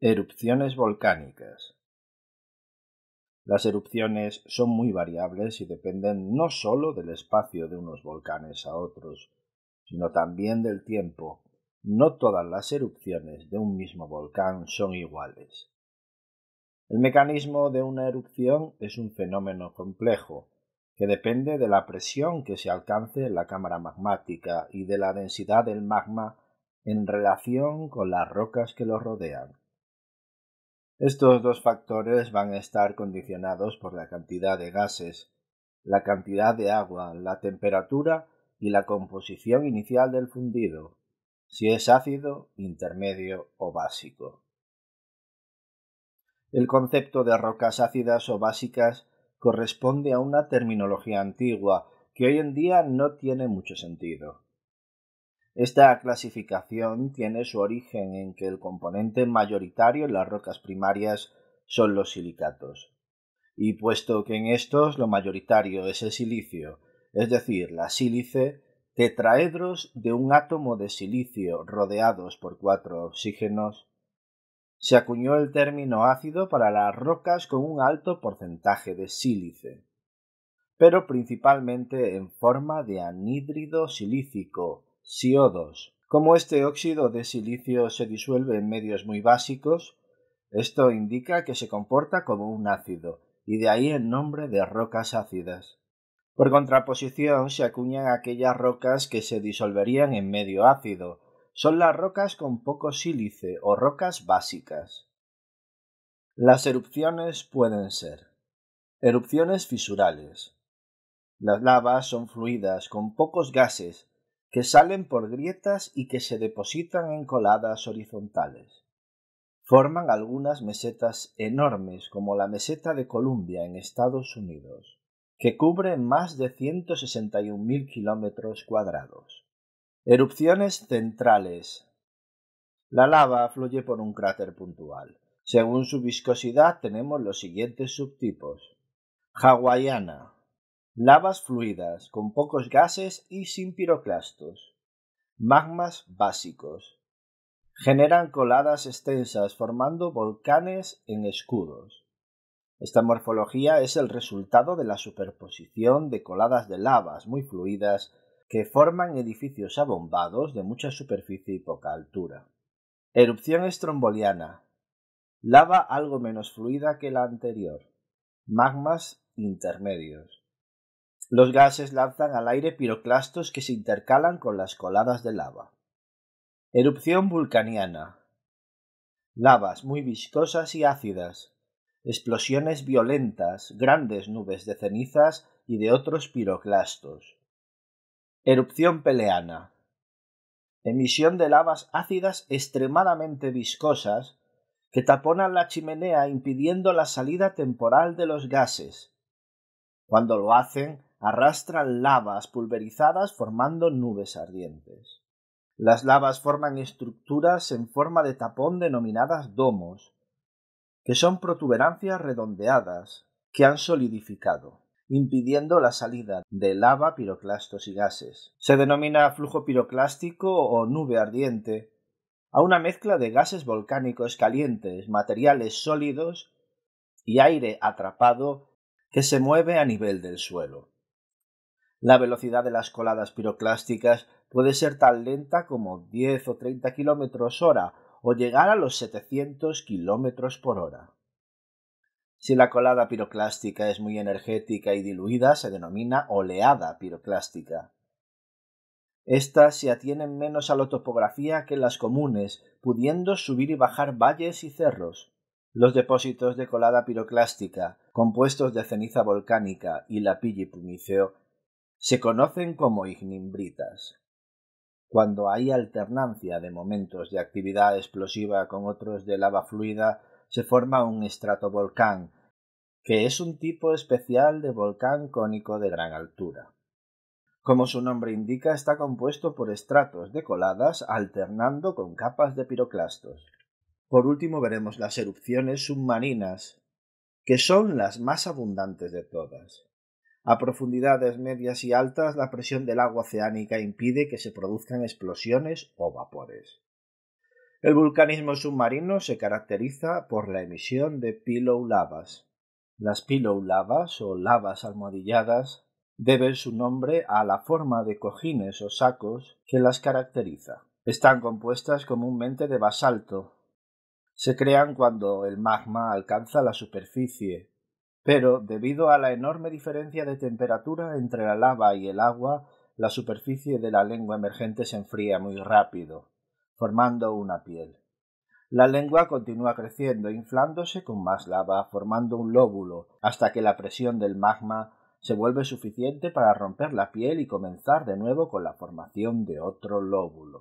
Erupciones volcánicas. Las erupciones son muy variables y dependen no sólo del espacio de unos volcanes a otros, sino también del tiempo. No todas las erupciones de un mismo volcán son iguales. El mecanismo de una erupción es un fenómeno complejo, que depende de la presión que se alcance en la cámara magmática y de la densidad del magma en relación con las rocas que lo rodean. Estos dos factores van a estar condicionados por la cantidad de gases, la cantidad de agua, la temperatura y la composición inicial del fundido, si es ácido, intermedio o básico. El concepto de rocas ácidas o básicas corresponde a una terminología antigua que hoy en día no tiene mucho sentido. Esta clasificación tiene su origen en que el componente mayoritario en las rocas primarias son los silicatos. Y puesto que en estos lo mayoritario es el silicio, es decir, la sílice, tetraedros de un átomo de silicio rodeados por cuatro oxígenos, se acuñó el término ácido para las rocas con un alto porcentaje de sílice, pero principalmente en forma de anhídrido silícico, SiO2. Como este óxido de silicio se disuelve en medios muy básicos, esto indica que se comporta como un ácido, y de ahí el nombre de rocas ácidas. Por contraposición se acuñan aquellas rocas que se disolverían en medio ácido, son las rocas con poco sílice o rocas básicas. Las erupciones pueden ser erupciones fisurales. Las lavas son fluidas con pocos gases que salen por grietas y que se depositan en coladas horizontales. Forman algunas mesetas enormes como la meseta de Columbia en Estados Unidos, que cubre más de 161.000 kilómetros cuadrados. Erupciones centrales. La lava fluye por un cráter puntual. Según su viscosidad tenemos los siguientes subtipos. Hawaiana. Lavas fluidas, con pocos gases y sin piroclastos. Magmas básicos. Generan coladas extensas formando volcanes en escudos. Esta morfología es el resultado de la superposición de coladas de lavas muy fluidas que forman edificios abombados de mucha superficie y poca altura. Erupción estromboliana. Lava algo menos fluida que la anterior. Magmas intermedios. Los gases lanzan al aire piroclastos que se intercalan con las coladas de lava. Erupción vulcaniana. Lavas muy viscosas y ácidas. Explosiones violentas, grandes nubes de cenizas y de otros piroclastos. Erupción peleana. Emisión de lavas ácidas extremadamente viscosas que taponan la chimenea impidiendo la salida temporal de los gases. Cuando lo hacen, arrastran lavas pulverizadas formando nubes ardientes. Las lavas forman estructuras en forma de tapón denominadas domos, que son protuberancias redondeadas que han solidificado impidiendo la salida de lava, piroclastos y gases. Se denomina flujo piroclástico o nube ardiente a una mezcla de gases volcánicos calientes, materiales sólidos y aire atrapado que se mueve a nivel del suelo. La velocidad de las coladas piroclásticas puede ser tan lenta como 10 o 30 kilómetros hora o llegar a los 700 kilómetros por hora. Si la colada piroclástica es muy energética y diluida, se denomina oleada piroclástica. Estas se atienen menos a la topografía que las comunes, pudiendo subir y bajar valles y cerros. Los depósitos de colada piroclástica, compuestos de ceniza volcánica y lapilli pumiceo, se conocen como ignimbritas. Cuando hay alternancia de momentos de actividad explosiva con otros de lava fluida, se forma un estratovolcán, que es un tipo especial de volcán cónico de gran altura. Como su nombre indica, está compuesto por estratos de coladas alternando con capas de piroclastos. Por último veremos las erupciones submarinas, que son las más abundantes de todas. A profundidades medias y altas, la presión del agua oceánica impide que se produzcan explosiones o vapores. El vulcanismo submarino se caracteriza por la emisión de pillow lavas. Las pillow lavas o lavas almohadilladas deben su nombre a la forma de cojines o sacos que las caracteriza. Están compuestas comúnmente de basalto. Se crean cuando el magma alcanza la superficie, pero debido a la enorme diferencia de temperatura entre la lava y el agua, la superficie de la lengua emergente se enfría muy rápido formando una piel. La lengua continúa creciendo, inflándose con más lava, formando un lóbulo, hasta que la presión del magma se vuelve suficiente para romper la piel y comenzar de nuevo con la formación de otro lóbulo.